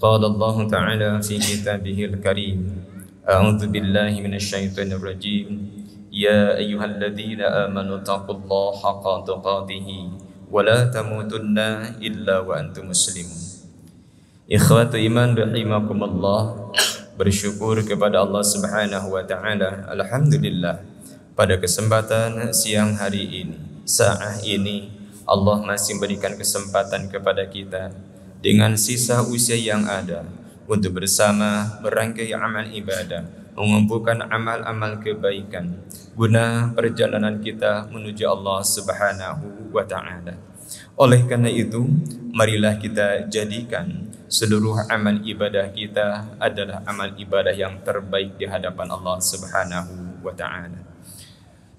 قال الله تعالى في كتابه الكريم أعوذ بالله من الشيطان الرجيم يا أيها الذين آمنوا اتقوا الله حق تقاته ولا تموتن إلا وأنتم مسلمون إيمان iman الله Bersyukur kepada Allah subhanahu wa ta'ala Alhamdulillah Pada kesempatan siang hari ini Sa'ah ini Allah masih memberikan kesempatan kepada kita dengan sisa usia yang ada untuk bersama merangkai amal ibadah, mengumpulkan amal-amal kebaikan guna perjalanan kita menuju Allah Subhanahu wa taala. Oleh karena itu, marilah kita jadikan seluruh amal ibadah kita adalah amal ibadah yang terbaik di hadapan Allah Subhanahu wa taala.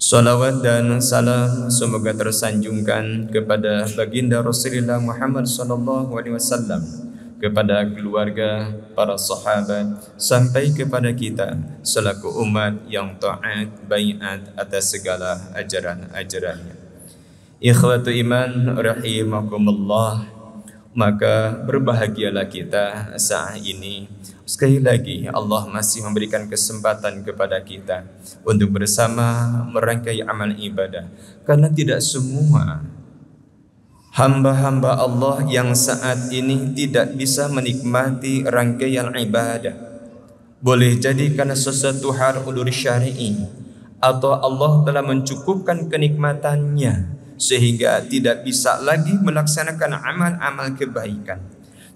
Salawat dan salam semoga tersanjungkan kepada baginda Rasulullah Muhammad sallallahu alaihi wasallam kepada keluarga, para sahabat sampai kepada kita selaku umat yang taat baiat atas segala ajaran-ajarannya. Ikhwatu iman rahimakumullah maka berbahagialah kita saat ini Sekali lagi, Allah masih memberikan kesempatan kepada kita untuk bersama merangkai amal ibadah, karena tidak semua hamba-hamba Allah yang saat ini tidak bisa menikmati rangkaian ibadah. Boleh jadi karena sesuatu hal ulur syar'i atau Allah telah mencukupkan kenikmatannya sehingga tidak bisa lagi melaksanakan amal-amal kebaikan.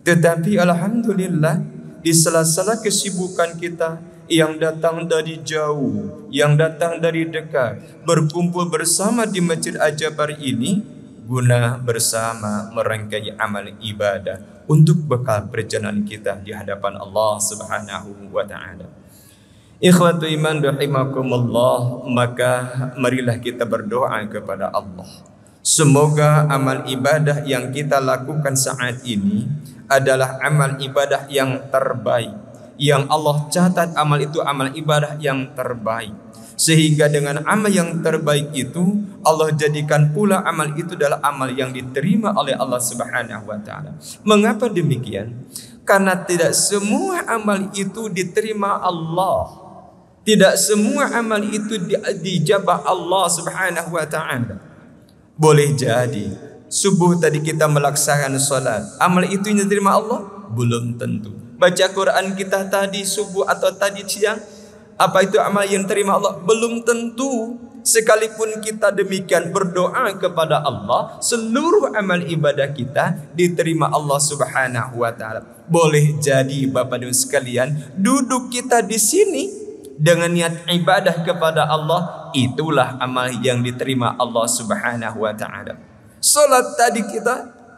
Tetapi alhamdulillah di sela-sela kesibukan kita yang datang dari jauh, yang datang dari dekat, berkumpul bersama di Masjid Ajabar ini guna bersama merangkai amal ibadah untuk bekal perjalanan kita di hadapan Allah Subhanahu wa taala. Ikhwatu iman rahimakumullah, maka marilah kita berdoa kepada Allah. Semoga amal ibadah yang kita lakukan saat ini adalah amal ibadah yang terbaik. Yang Allah catat amal itu amal ibadah yang terbaik. Sehingga dengan amal yang terbaik itu Allah jadikan pula amal itu adalah amal yang diterima oleh Allah Subhanahu wa taala. Mengapa demikian? Karena tidak semua amal itu diterima Allah. Tidak semua amal itu dijabah Allah Subhanahu wa taala. Boleh jadi Subuh tadi kita melaksanakan sholat. Amal itu yang diterima Allah? Belum tentu. Baca Quran kita tadi subuh atau tadi siang. Apa itu amal yang terima Allah? Belum tentu. Sekalipun kita demikian berdoa kepada Allah, seluruh amal ibadah kita diterima Allah Subhanahu wa taala. Boleh jadi Bapak dan sekalian, duduk kita di sini dengan niat ibadah kepada Allah, itulah amal yang diterima Allah Subhanahu wa taala. Sholat tadi kita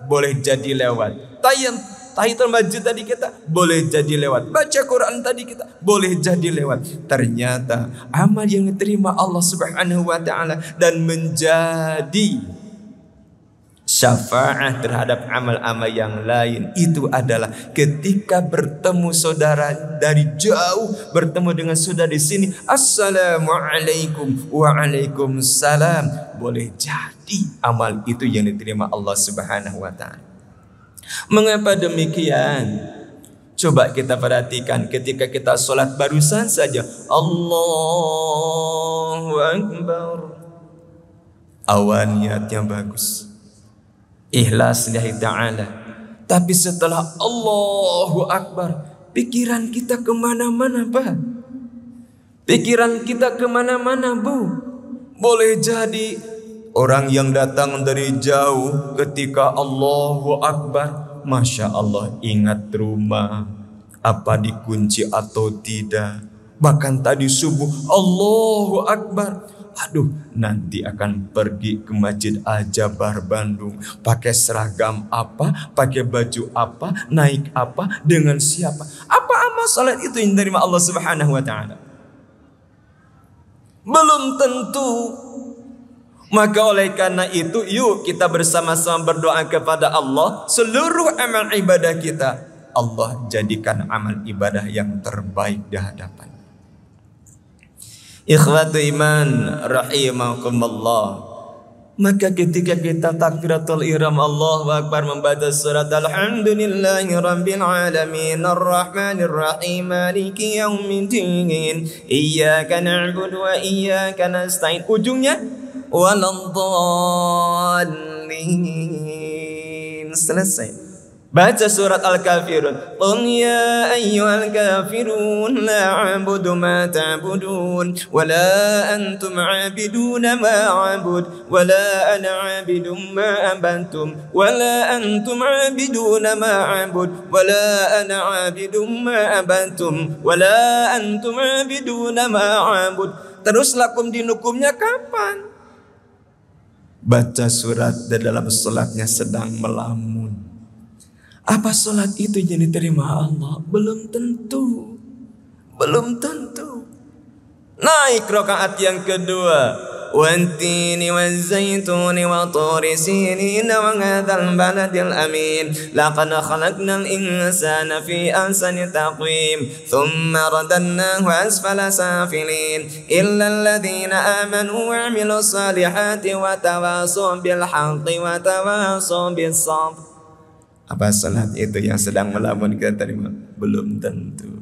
boleh jadi lewat. Tayang tahiyatul masjid tadi kita boleh jadi lewat. Baca Quran tadi kita boleh jadi lewat. Ternyata amal yang diterima Allah Subhanahu wa taala dan menjadi syafaat terhadap amal-amal yang lain itu adalah ketika bertemu saudara dari jauh bertemu dengan saudara di sini assalamualaikum waalaikumsalam boleh jadi amal itu yang diterima Allah Subhanahu wa taala mengapa demikian Coba kita perhatikan ketika kita sholat barusan saja Allahu Akbar Awal niatnya bagus ikhlas lillahi ta'ala tapi setelah Allahu Akbar pikiran kita kemana-mana Pak pikiran kita kemana-mana Bu boleh jadi orang yang datang dari jauh ketika Allahu Akbar Masya Allah ingat rumah apa dikunci atau tidak bahkan tadi subuh Allahu Akbar aduh nanti akan pergi ke Masjid Al-Jabar Bandung pakai seragam apa, pakai baju apa, naik apa, dengan siapa. Apa amal salat itu yang diterima Allah Subhanahu wa taala? Belum tentu maka oleh karena itu yuk kita bersama-sama berdoa kepada Allah seluruh amal ibadah kita Allah jadikan amal ibadah yang terbaik di hadapan Ikhwatu iman rahimakumullah. Maka ketika kita takbiratul ihram Allah Akbar membaca surat Alhamdulillahi Rabbil Alamin Ar-Rahmanir Rahim Maliki Yaumiddin Iyyaka na'budu wa iyyaka nasta'in ujungnya walad selesai Baca surat Al-Kafirun. Qul ya ayyuhal kafirun la a'budu ma ta'budun wa la antum a'budun ma a'bud wa la ana 'abidun ma abantum wa la antum a'budun ma a'bud wa la ana 'abidun ma abantum wa la antum a'budun ma a'bud. Terus lakum dinukumnya kapan? Baca surat dan dalam salatnya sedang melamun apa sholat itu jadi terima Allah? Belum tentu. Belum tentu. Naik rokaat yang kedua. والتين والزيتون وطور سينين وهذا البلد الأمين لقد خلقنا الإنسان في أحسن تقويم ثم رددناه أسفل سافلين إلا الذين آمنوا وعملوا الصالحات وتواصوا بالحق وتواصوا بالصبر apa salat itu yang sedang melamun kita terima? Belum tentu.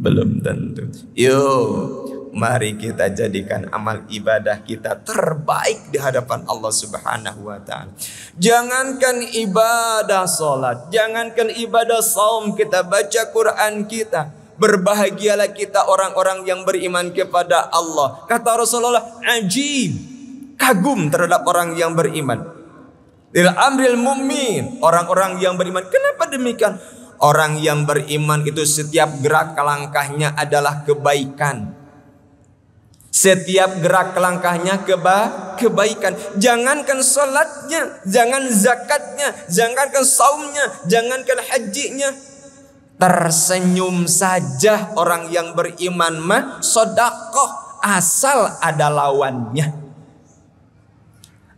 Belum tentu. Yuk, mari kita jadikan amal ibadah kita terbaik di hadapan Allah Subhanahu wa taala. Jangankan ibadah salat, jangankan ibadah saum kita baca Quran kita, Berbahagialah kita orang-orang yang beriman kepada Allah. Kata Rasulullah, ajib, kagum terhadap orang yang beriman. Lil amril mu'min. Orang-orang yang beriman. Kenapa demikian? Orang yang beriman itu setiap gerak langkahnya adalah kebaikan. Setiap gerak langkahnya keba kebaikan. Jangankan sholatnya, jangan zakatnya, jangankan saumnya, jangankan hajinya. Tersenyum saja orang yang beriman mah sodakoh asal ada lawannya.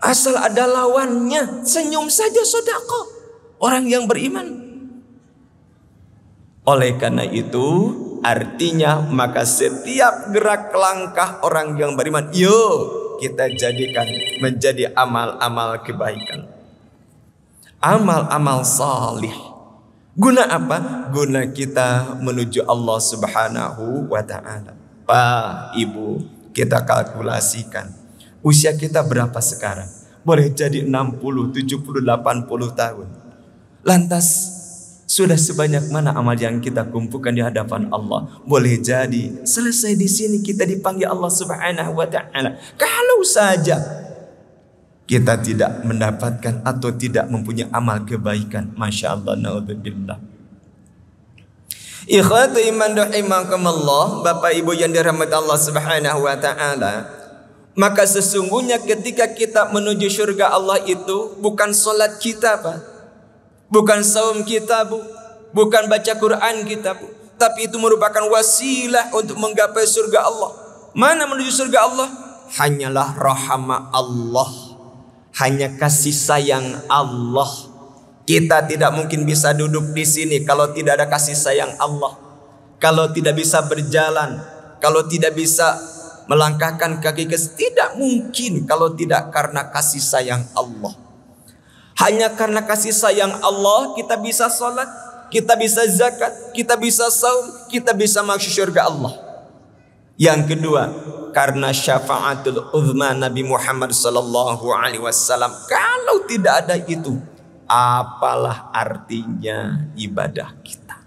Asal ada lawannya, senyum saja sodako. Orang yang beriman. Oleh karena itu, artinya maka setiap gerak langkah orang yang beriman, yo kita jadikan menjadi amal-amal kebaikan. Amal-amal salih. Guna apa? Guna kita menuju Allah Subhanahu wa taala. Pak, Ibu, kita kalkulasikan. Usia kita berapa sekarang? boleh jadi 60, 70, 80 tahun. Lantas sudah sebanyak mana amal yang kita kumpulkan di hadapan Allah? Boleh jadi selesai di sini kita dipanggil Allah Subhanahu wa taala. Kalau saja kita tidak mendapatkan atau tidak mempunyai amal kebaikan, masya Allah, naudzubillah. Ikhwatu iman rahimakumullah, Bapak Ibu yang dirahmati Allah Subhanahu wa taala. Maka sesungguhnya ketika kita menuju surga Allah itu bukan solat kita, Pak. Bukan saum kita, Bu. Bukan baca Quran kita, Bu. Tapi itu merupakan wasilah untuk menggapai surga Allah. Mana menuju surga Allah? Hanyalah rahmat Allah. Hanya kasih sayang Allah. Kita tidak mungkin bisa duduk di sini kalau tidak ada kasih sayang Allah. Kalau tidak bisa berjalan, kalau tidak bisa melangkahkan kaki ke tidak mungkin kalau tidak karena kasih sayang Allah. Hanya karena kasih sayang Allah kita bisa sholat, kita bisa zakat, kita bisa saum, kita bisa masuk surga Allah. Yang kedua, karena syafaatul uzma Nabi Muhammad sallallahu alaihi wasallam. Kalau tidak ada itu, apalah artinya ibadah kita?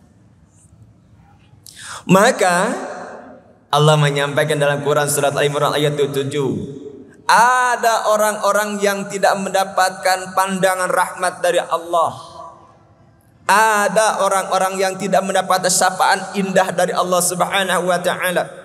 Maka Allah menyampaikan dalam Quran surat Al-Imran ayat 7. Ada orang-orang yang tidak mendapatkan pandangan rahmat dari Allah. Ada orang-orang yang tidak mendapat syafaat indah dari Allah Subhanahu wa taala.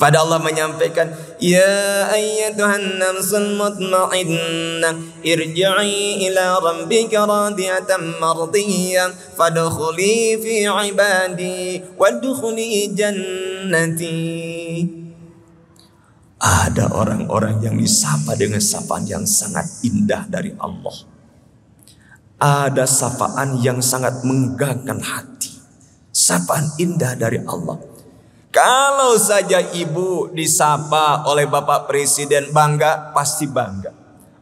Pada Allah menyampaikan, Ya ayyatuhan namsul mutma'innah, irji'i ila rabbika radiyatan mardiyyan fadkhuli fi ibadi, wadkhuli jannati. Ada orang-orang yang disapa dengan sapaan yang sangat indah dari Allah. Ada sapaan yang sangat menggerakkan hati. Sapaan indah dari Allah kalau saja ibu disapa oleh Bapak Presiden bangga, pasti bangga.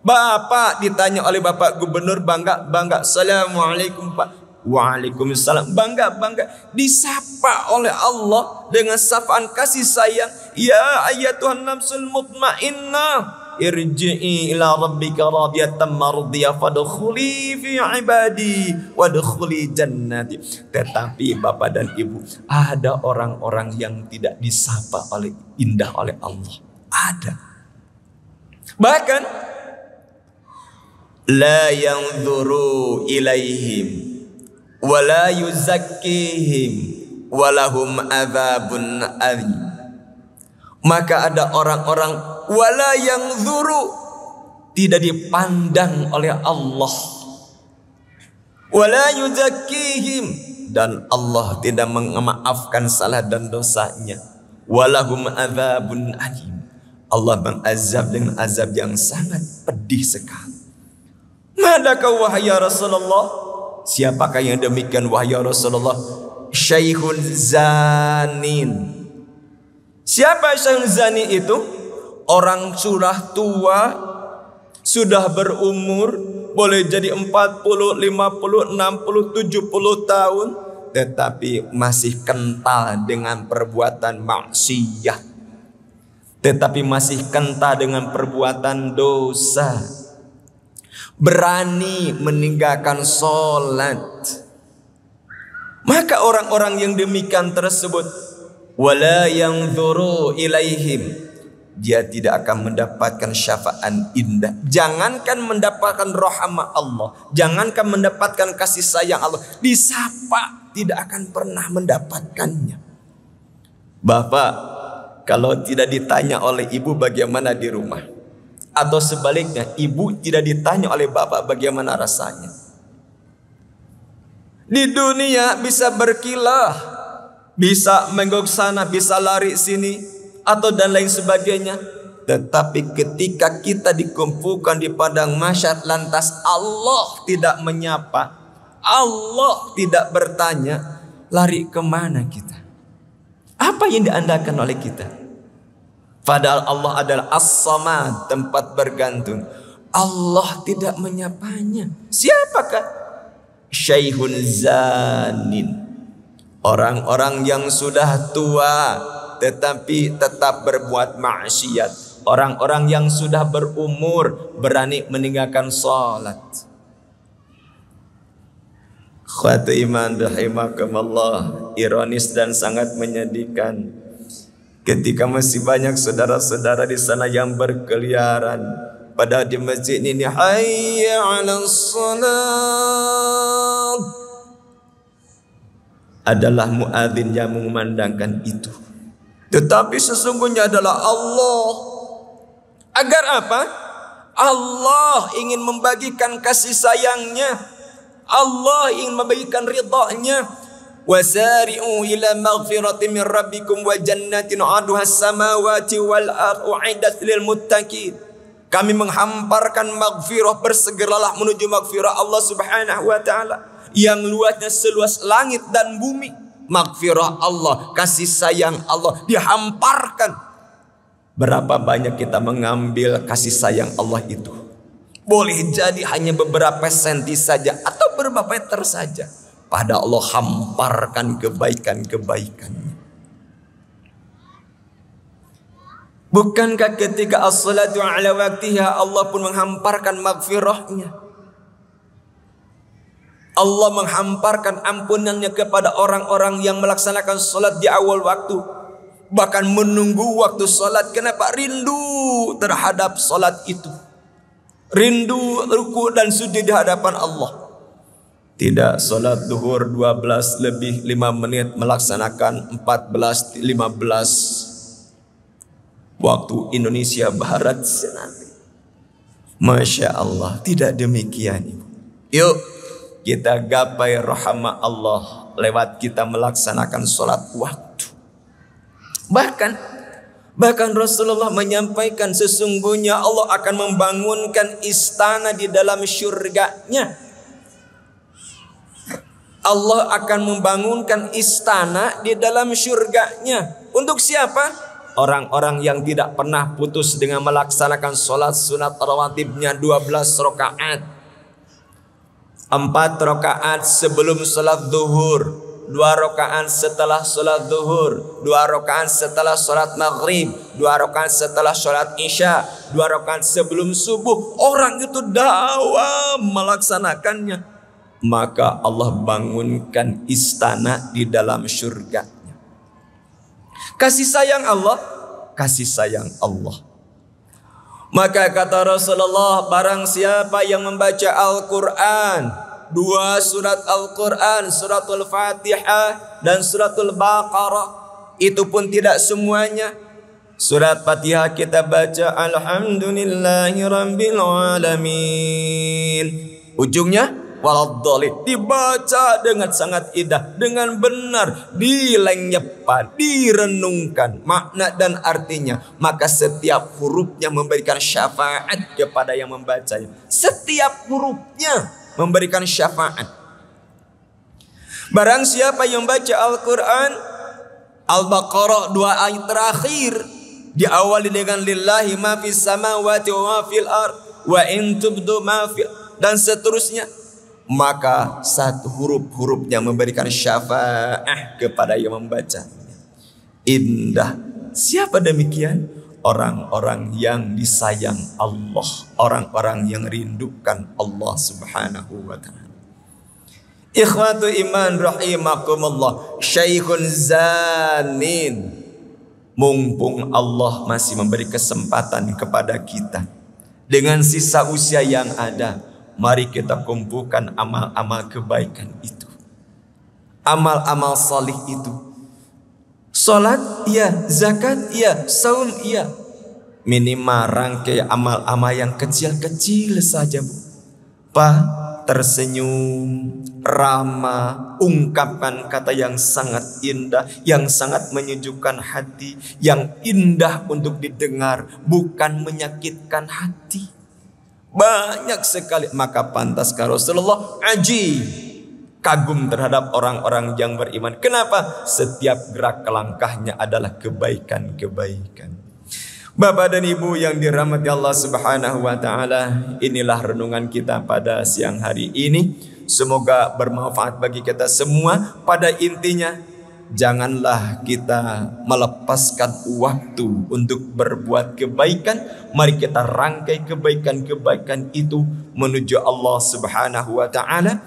Bapak ditanya oleh Bapak Gubernur bangga, bangga. Assalamualaikum Pak. Waalaikumsalam. Bangga, bangga. Disapa oleh Allah dengan sapaan kasih sayang. Ya ayat Tuhan nafsul mutmainnah irji'i ila rabbika radiyatan mardiyah fadkhuli fi ibadi wadkhuli jannati tetapi Bapak dan Ibu ada orang-orang yang tidak disapa oleh indah oleh Allah ada bahkan la yanzuru ilaihim la yuzakkihim lahum adzabun adzim maka ada orang-orang wala yang zuru tidak dipandang oleh Allah wala yuzakkihim dan Allah tidak memaafkan salah dan dosanya walahum adzabun alim Allah mengazab dengan azab yang sangat pedih sekali Manakah wahai ya Rasulullah siapakah yang demikian wahai ya Rasulullah syaikhun zanin Siapa yang zani itu? Orang sudah tua, sudah berumur, boleh jadi 40, 50, 60, 70 tahun, tetapi masih kental dengan perbuatan maksiat. Tetapi masih kental dengan perbuatan dosa. Berani meninggalkan sholat. Maka orang-orang yang demikian tersebut wala yang zuru ilaihim dia tidak akan mendapatkan syafaat indah. Jangankan mendapatkan rahmat Allah, jangankan mendapatkan kasih sayang Allah, disapa tidak akan pernah mendapatkannya. Bapak, kalau tidak ditanya oleh ibu bagaimana di rumah, atau sebaliknya, ibu tidak ditanya oleh bapak bagaimana rasanya. Di dunia bisa berkilah, bisa menggok sana, bisa lari sini, atau dan lain sebagainya. Tetapi ketika kita dikumpulkan di padang masyar, lantas Allah tidak menyapa, Allah tidak bertanya, lari kemana kita? Apa yang diandalkan oleh kita? Padahal Allah adalah as tempat bergantung. Allah tidak menyapanya. Siapakah? Syaihun zanin Orang-orang yang sudah tua tetapi tetap berbuat maksiat. Orang-orang yang sudah berumur berani meninggalkan salat. Khatu iman rahimakumullah ironis dan sangat menyedihkan. Ketika masih banyak saudara-saudara di sana yang berkeliaran pada di masjid ini hayya 'alan salat adalah muadzin yang mengumandangkan itu. Tetapi sesungguhnya adalah Allah. Agar apa? Allah ingin membagikan kasih sayangnya. Allah ingin membagikan ridahnya. Wasari'u ila maghfirati min rabbikum wa jannatin aduha samawati wal a'idat lil muttaqin. Kami menghamparkan maghfirah bersegeralah menuju maghfirah Allah Subhanahu wa taala. yang luasnya seluas langit dan bumi. Magfirah Allah, kasih sayang Allah dihamparkan. Berapa banyak kita mengambil kasih sayang Allah itu. Boleh jadi hanya beberapa senti saja atau beberapa meter saja. Pada Allah hamparkan kebaikan-kebaikannya. Bukankah ketika as-salatu ala waktiha Allah pun menghamparkan maghfirahnya? Allah menghamparkan ampunannya kepada orang-orang yang melaksanakan salat di awal waktu bahkan menunggu waktu salat kenapa rindu terhadap salat itu rindu ruku dan sujud di hadapan Allah tidak salat duhur 12 lebih 5 menit melaksanakan 14 15 waktu Indonesia Barat senanti Masya Allah tidak demikian ibu. yuk kita gapai rahmat Allah lewat kita melaksanakan sholat waktu. Bahkan bahkan Rasulullah menyampaikan sesungguhnya Allah akan membangunkan istana di dalam syurganya. Allah akan membangunkan istana di dalam syurganya. Untuk siapa? Orang-orang yang tidak pernah putus dengan melaksanakan sholat sunat rawatibnya 12 rakaat Empat rakaat sebelum sholat duhur dua rakaat setelah sholat duhur, dua rakaat setelah sholat maghrib, dua rakaat setelah sholat isya, dua rakaat sebelum subuh. Orang itu dakwah melaksanakannya. Maka Allah bangunkan istana di dalam surga. Kasih sayang Allah, kasih sayang Allah. Maka kata Rasulullah, barang siapa yang membaca Al-Quran, dua surat Al-Quran, suratul Fatihah dan suratul Baqarah, itu pun tidak semuanya. Surat Fatihah kita baca, Alhamdulillahi Ujungnya, waladhalin dibaca dengan sangat indah dengan benar dilenyepan direnungkan makna dan artinya maka setiap hurufnya memberikan syafaat kepada yang membacanya setiap hurufnya memberikan syafaat barang siapa yang baca Al-Qur'an Al-Baqarah dua ayat terakhir diawali dengan lillahi ma fis samawati wa fil ard wa in tubdu ma dan seterusnya maka satu huruf-hurufnya memberikan syafaat kepada yang membaca. Indah. Siapa demikian? Orang-orang yang disayang Allah, orang-orang yang rindukan Allah Subhanahu wa taala. Ikhwatu iman rahimakumullah, Syekhun Zanin. Mumpung Allah masih memberi kesempatan kepada kita dengan sisa usia yang ada, Mari kita kumpulkan amal-amal kebaikan itu. Amal-amal salih itu. Salat iya, zakat iya, saum iya. Minimal rangkai amal-amal yang kecil-kecil saja, Bu. Pa, tersenyum, ramah, ungkapkan kata yang sangat indah, yang sangat menyejukkan hati, yang indah untuk didengar, bukan menyakitkan hati. Banyak sekali. Maka pantas ke Rasulullah aji kagum terhadap orang-orang yang beriman. Kenapa? Setiap gerak langkahnya adalah kebaikan-kebaikan. Bapak dan Ibu yang dirahmati Allah Subhanahu wa taala, inilah renungan kita pada siang hari ini. Semoga bermanfaat bagi kita semua. Pada intinya, janganlah kita melepaskan waktu untuk berbuat kebaikan. Mari kita rangkai kebaikan-kebaikan itu menuju Allah Subhanahu wa taala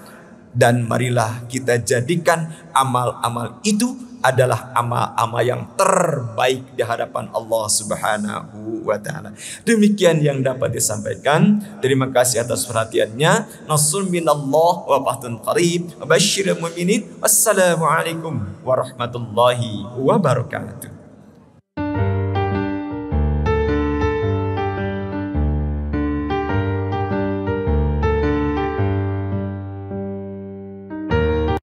dan marilah kita jadikan amal-amal itu adalah amal-amal yang terbaik di hadapan Allah Subhanahu wa taala. Demikian yang dapat disampaikan. Terima kasih atas perhatiannya. Nasrun minallah wa fathun qarib. Wa mu'minin. Wassalamualaikum warahmatullahi wabarakatuh.